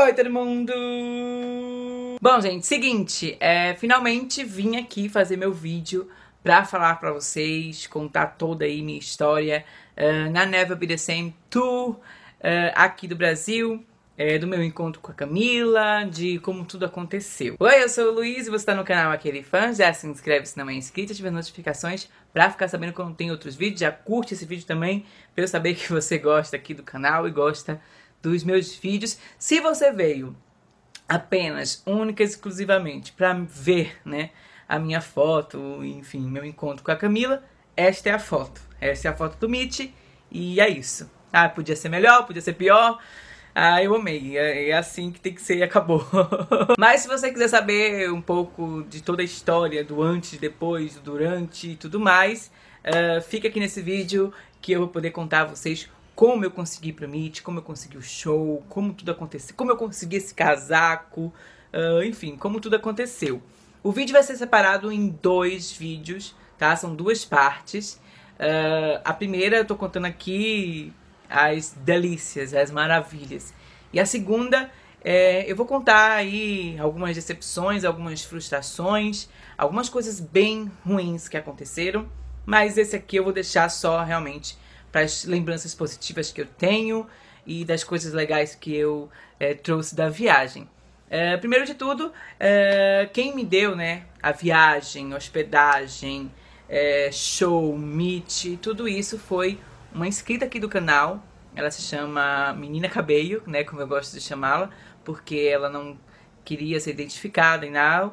Oi, todo mundo! Bom, gente, seguinte, é, finalmente vim aqui fazer meu vídeo pra falar pra vocês, contar toda aí minha história uh, na Never Be The Same Tour uh, é, aqui do Brasil. É, do meu encontro com a Camila, de como tudo aconteceu. Oi, eu sou o Luiz e você está no canal Aquele Fã. Já se inscreve se não é inscrito, ativa as notificações para ficar sabendo quando tem outros vídeos. Já curte esse vídeo também, para eu saber que você gosta aqui do canal e gosta dos meus vídeos. Se você veio apenas, única e exclusivamente para ver, né, a minha foto, enfim, meu encontro com a Camila, esta é a foto. Esta é a foto do Meet e é isso. Ah, podia ser melhor, podia ser pior. Ah, eu amei. É, é assim que tem que ser e acabou. Mas se você quiser saber um pouco de toda a história, do antes, depois, durante e tudo mais, uh, fica aqui nesse vídeo que eu vou poder contar a vocês como eu consegui para Meet, como eu consegui o show, como tudo aconteceu, como eu consegui esse casaco, uh, enfim, como tudo aconteceu. O vídeo vai ser separado em dois vídeos, tá? São duas partes. Uh, a primeira eu tô contando aqui as delícias, as maravilhas. E a segunda é, eu vou contar aí algumas decepções, algumas frustrações, algumas coisas bem ruins que aconteceram. Mas esse aqui eu vou deixar só realmente para as lembranças positivas que eu tenho e das coisas legais que eu é, trouxe da viagem. É, primeiro de tudo, é, quem me deu né, a viagem, hospedagem, é, show, meet, tudo isso foi uma inscrita aqui do canal. Ela se chama Menina Cabeio, né, como eu gosto de chamá-la, porque ela não queria ser identificada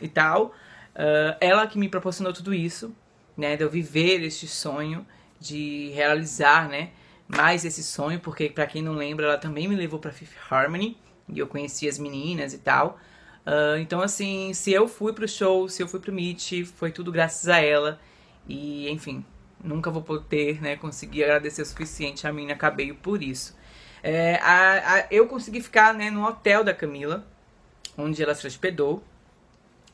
e tal. Ah, ela que me proporcionou tudo isso, né, de eu viver este sonho de realizar, né, mais esse sonho, porque para quem não lembra, ela também me levou para Fifth Harmony e eu conheci as meninas e tal. Uh, então assim, se eu fui pro show, se eu fui pro meet, foi tudo graças a ela e enfim, nunca vou poder, né, conseguir agradecer o suficiente a minha Cabello por isso. É, a, a, eu consegui ficar, né, no hotel da Camila, onde ela se hospedou.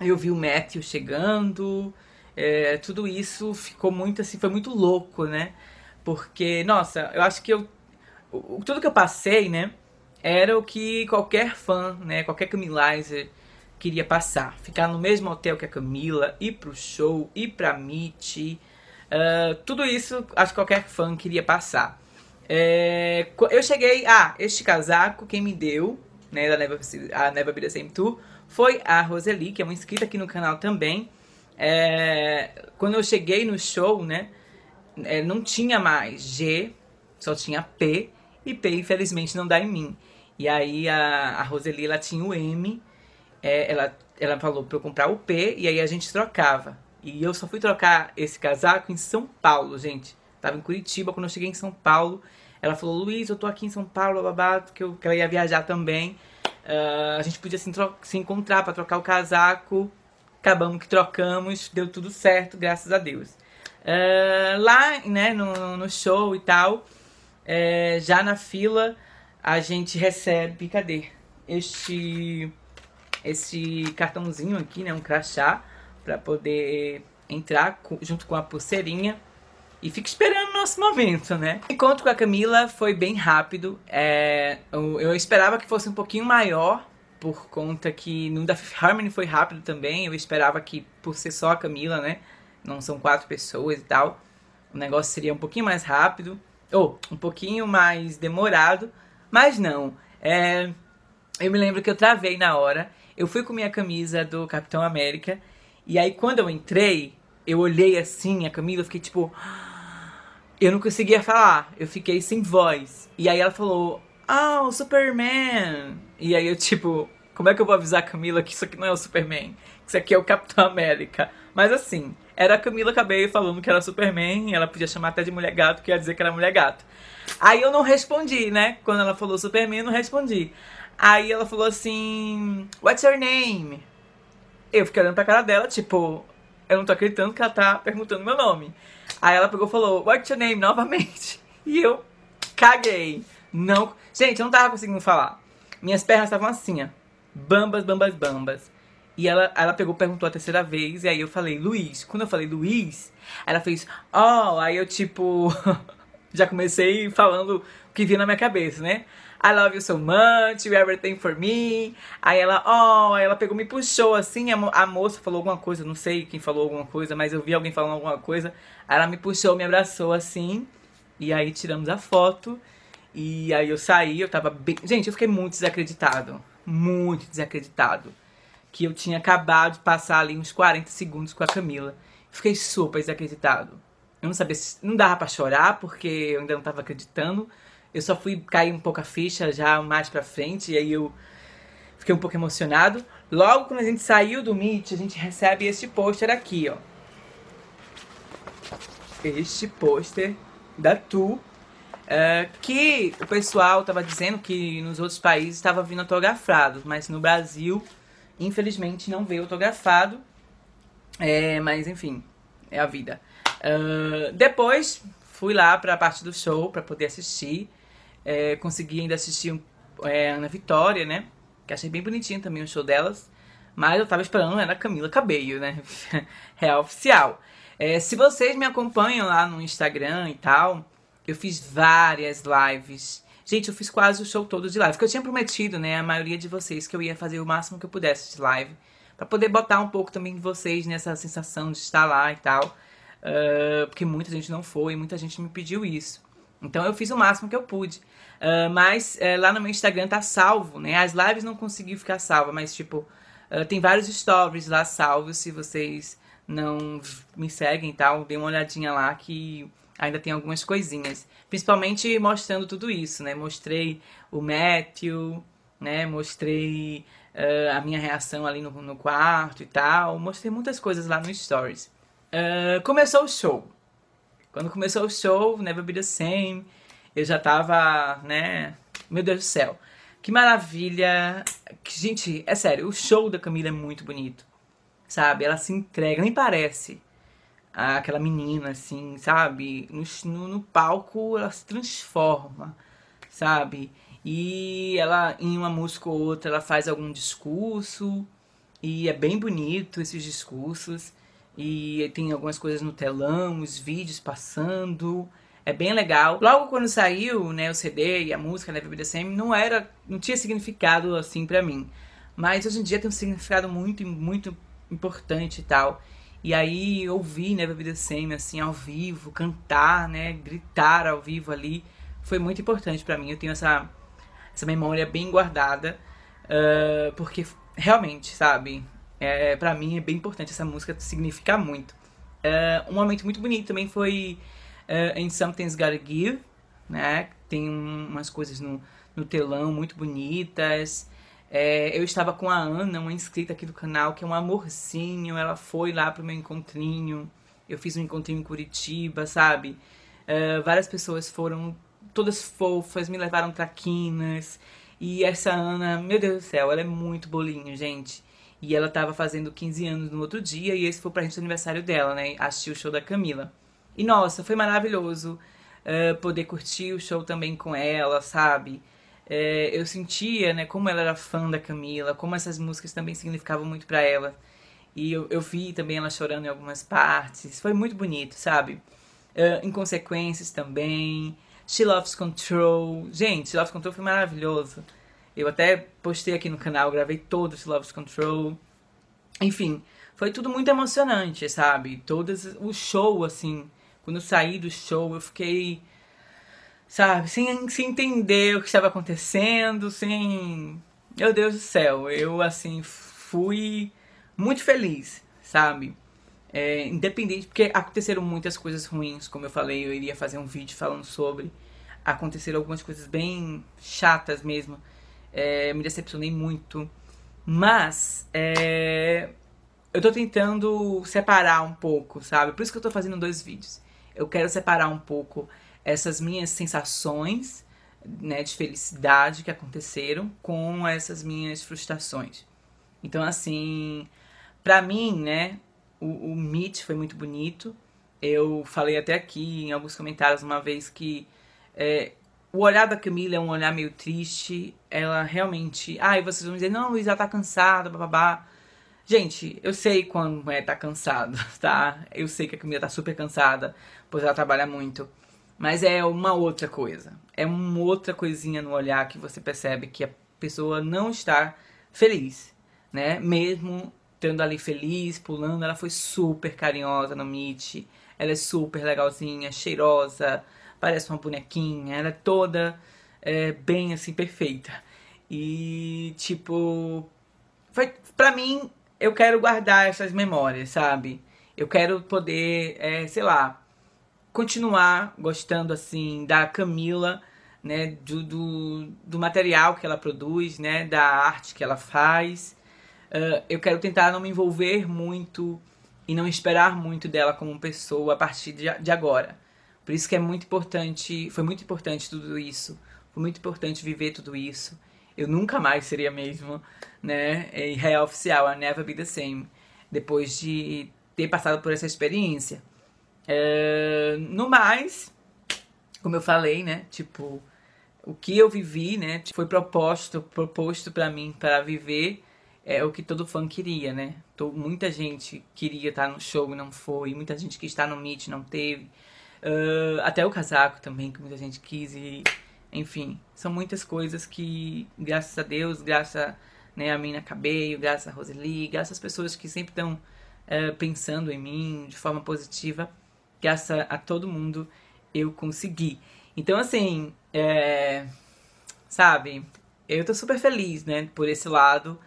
Eu vi o Matthew chegando, é, tudo isso ficou muito assim, foi muito louco, né? Porque, nossa, eu acho que eu. Tudo que eu passei, né? Era o que qualquer fã, né? Qualquer Camilizer queria passar. Ficar no mesmo hotel que a Camila, ir pro show, ir pra Meet. Uh, tudo isso acho que qualquer fã queria passar. É, eu cheguei. Ah, este casaco, quem me deu, né, da Neva, a Neva Bira Sem Tu, foi a Roseli, que é uma inscrita aqui no canal também. É, quando eu cheguei no show, né? É, não tinha mais G, só tinha P, e P infelizmente não dá em mim. E aí a, a Roseli, ela tinha o M, é, ela, ela falou pra eu comprar o P, e aí a gente trocava. E eu só fui trocar esse casaco em São Paulo, gente. Tava em Curitiba, quando eu cheguei em São Paulo, ela falou, Luiz, eu tô aqui em São Paulo, babado, que, eu, que ela ia viajar também. Uh, a gente podia se, se encontrar para trocar o casaco acabamos que trocamos, deu tudo certo, graças a Deus. Uh, lá, né, no, no, show e tal, é, já na fila, a gente recebe, cadê? Este, este cartãozinho aqui, né, um crachá, para poder entrar junto com a pulseirinha. E fica esperando o nosso momento, né? O encontro com a Camila foi bem rápido. É, eu, eu esperava que fosse um pouquinho maior, por conta que no da Fifth Harmony foi rápido também. Eu esperava que, por ser só a Camila, né? Não são quatro pessoas e tal. O negócio seria um pouquinho mais rápido. Ou um pouquinho mais demorado. Mas não. É, eu me lembro que eu travei na hora. Eu fui com minha camisa do Capitão América. E aí, quando eu entrei, eu olhei assim a Camila. Eu fiquei tipo. Ah", eu não conseguia falar. Eu fiquei sem voz. E aí ela falou: Ah, oh, o Superman! E aí eu, tipo, como é que eu vou avisar a Camila que isso aqui não é o Superman? Que isso aqui é o Capitão América? Mas assim, era a Camila acabei falando que era Superman, e ela podia chamar até de mulher gato, que ia dizer que era mulher gato. Aí eu não respondi, né? Quando ela falou Superman, eu não respondi. Aí ela falou assim: What's your name? Eu fiquei olhando pra cara dela, tipo, eu não tô acreditando que ela tá perguntando meu nome. Aí ela pegou e falou: What's your name? novamente. E eu caguei. Não. Gente, eu não tava conseguindo falar. Minhas pernas estavam assim, ó. Bambas, bambas, bambas. E ela, ela pegou, perguntou a terceira vez, e aí eu falei, Luiz. Quando eu falei Luiz, ela fez, oh, aí eu tipo. já comecei falando o que vinha na minha cabeça, né? I love you so much, everything for me. Aí ela, oh, aí ela pegou, me puxou assim. A, mo a, moça falou alguma coisa, não sei quem falou alguma coisa, mas eu vi alguém falando alguma coisa. Aí ela me puxou, me abraçou assim. E aí tiramos a foto. E aí eu saí, eu tava bem. Gente, eu fiquei muito desacreditado. Muito desacreditado. Que eu tinha acabado de passar ali uns 40 segundos com a Camila. Fiquei super desacreditado. Eu não sabia se. Não dava pra chorar, porque eu ainda não tava acreditando. Eu só fui cair um pouco a ficha já mais pra frente. E aí eu fiquei um pouco emocionado. Logo quando a gente saiu do Meet, a gente recebe este pôster aqui, ó. Este pôster da Tu eh, que o pessoal estava dizendo que nos outros países estava vindo autografado, mas no Brasil, infelizmente, não veio autografado. É, mas enfim, é a vida. Uh, depois fui lá para a parte do show para poder assistir. É, consegui ainda assistir é, Ana Vitória, né? Que achei bem bonitinho também o show delas. Mas eu tava esperando era né, Camila Cabello, né? Real oficial. É, se vocês me acompanham lá no Instagram e tal, eu fiz várias lives. Gente, eu fiz quase o show todo de live. Porque eu tinha prometido, né, a maioria de vocês que eu ia fazer o máximo que eu pudesse de live. para poder botar um pouco também de vocês nessa sensação de estar lá e tal. Uh, porque muita gente não foi, muita gente me pediu isso. Então eu fiz o máximo que eu pude. Uh, mas uh, lá no meu Instagram tá salvo, né? As lives não consegui ficar salva, mas tipo, ah, tem vários stories lá salvos. Se vocês não me seguem e tal, dê uma olhadinha lá que ainda tem algumas coisinhas. Principalmente mostrando tudo isso, né? Mostrei o Matthew, né? Mostrei uh, a minha reação ali no, no, quarto e tal. Mostrei muitas coisas lá no Stories. Uh, começou o show. Quando começou o show, Never Be The Same, eu já tava, né? Meu Deus do céu. Que maravilha. Gente, é sério, o show da Camila é muito bonito. Sabe? Ela se entrega, nem parece. Ah, aquela menina, assim, sabe? No, no palco ela se transforma, sabe? E ela, em uma música ou outra, ela faz algum discurso. E é bem bonito esses discursos. E tem algumas coisas no telão, os vídeos passando. É bem legal. Logo quando saiu, né, o CD e a música na né, BDSM, não era, não tinha significado assim para mim. Mas hoje em dia tem um significado muito, muito importante e tal. E aí ouvir, né, Bebida Semi, assim, ao vivo, cantar, né, gritar ao vivo ali, foi muito importante para mim. Eu tenho essa, essa memória bem guardada, uh, porque realmente, sabe, é, para mim é bem importante essa música significar muito. Uh, um momento muito bonito também foi uh, em Something's Gotta Give, né? Tem umas coisas no, no telão muito bonitas. É, eu estava com a Ana, uma inscrita aqui do canal, que é um amorzinho. Ela foi lá pro meu encontrinho. Eu fiz um encontrinho em Curitiba, sabe? Uh, várias pessoas foram, todas fofas, me levaram traquinas. E essa Ana, meu Deus do céu, ela é muito bolinho, gente. E ela tava fazendo 15 anos no outro dia, e esse foi pra gente o aniversário dela, né? Achei o show da Camila. E nossa, foi maravilhoso uh, poder curtir o show também com ela, sabe? é, eu sentia, né, como ela era fã da Camila, como essas músicas também significavam muito para ela. E eu, eu, vi também ela chorando em algumas partes. Foi muito bonito, sabe? Uh, é, Inconsequências também. She Loves Control. Gente, She Loves Control foi maravilhoso. Eu até postei aqui no canal, gravei todo She Loves Control. Enfim, foi tudo muito emocionante, sabe? Todas o show, assim. Quando eu saí do show, eu fiquei sabe? Sem, sem entender o que estava acontecendo, sem. Meu Deus do céu, eu assim fui muito feliz, sabe? É, independente, porque aconteceram muitas coisas ruins, como eu falei, eu iria fazer um vídeo falando sobre. Aconteceram algumas coisas bem chatas mesmo. É, me decepcionei muito. Mas é, eu tô tentando separar um pouco, sabe? Por isso que eu tô fazendo dois vídeos. Eu quero separar um pouco essas minhas sensações né, de felicidade que aconteceram com essas minhas frustrações. Então, assim, para mim, né, o, o Meet foi muito bonito. Eu falei até aqui em alguns comentários uma vez que é, o olhar da Camila é um olhar meio triste. Ela realmente. Ai, ah, vocês vão dizer, não, Luísa tá cansada, babá, Gente, eu sei quando é tá cansado, tá? Eu sei que a Camila tá super cansada, pois ela trabalha muito. Mas é uma outra coisa. É uma outra coisinha no olhar que você percebe que a pessoa não está feliz, né? Mesmo estando ali feliz, pulando, ela foi super carinhosa no Meet. Ela é super legalzinha, cheirosa, parece uma bonequinha. Ela é toda é, bem, assim, perfeita. E, tipo... Foi, pra mim, eu quero guardar essas memórias, sabe? Eu quero poder, é, sei lá continuar gostando assim da Camila, né, do, do, do, material que ela produz, né, da arte que ela faz. Uh, eu quero tentar não me envolver muito e não esperar muito dela como pessoa a partir de, de agora. Por isso que é muito importante, foi muito importante tudo isso, foi muito importante viver tudo isso. Eu nunca mais seria mesmo, né, em real oficial, a never be the same, depois de ter passado por essa experiência. É, no mais, como eu falei, né? Tipo, o que eu vivi, né? Tipo, foi proposto, proposto para mim para viver é o que todo fã queria, né? muita gente queria estar tá no show e não foi, muita gente que está no Meet não teve. Uh, até o casaco também, que muita gente quis e... Enfim, são muitas coisas que, graças a Deus, graças a, né, a na cabeça, graças a Roseli, graças às pessoas que sempre estão uh, pensando em mim de forma positiva, graças a todo mundo, eu consegui. Então, assim, é, sabe, eu tô super feliz, né, por esse lado.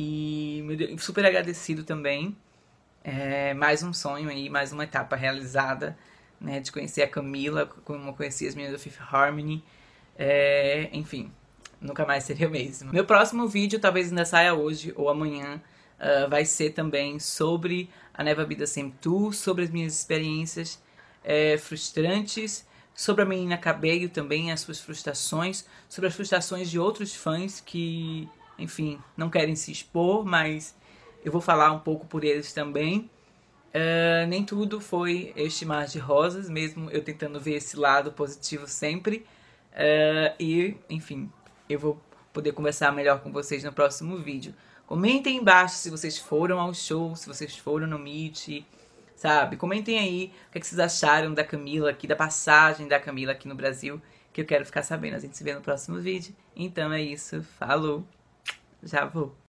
E super agradecido também. É, mais um sonho aí, mais uma etapa realizada, né, de conhecer a Camila, como eu conheci as meninas do Fifth Harmony. É, enfim, nunca mais seria o mesmo. Meu próximo vídeo talvez ainda saia hoje ou amanhã uh, vai ser também sobre a Neva Vida Sem Tu, sobre as minhas experiências é, frustrantes, sobre a menina Cabello também, as suas frustrações, sobre as frustrações de outros fãs que, enfim, não querem se expor, mas eu vou falar um pouco por eles também. Uh, nem tudo foi este mar de rosas, mesmo eu tentando ver esse lado positivo sempre. Uh, e, enfim, eu vou poder conversar melhor com vocês no próximo vídeo. Comentem embaixo se vocês foram ao show, se vocês foram no Meet, sabe? Comentem aí o que, é que vocês acharam da Camila aqui, da passagem da Camila aqui no Brasil, que eu quero ficar sabendo. A gente se vê no próximo vídeo. Então é isso, falou, já vou.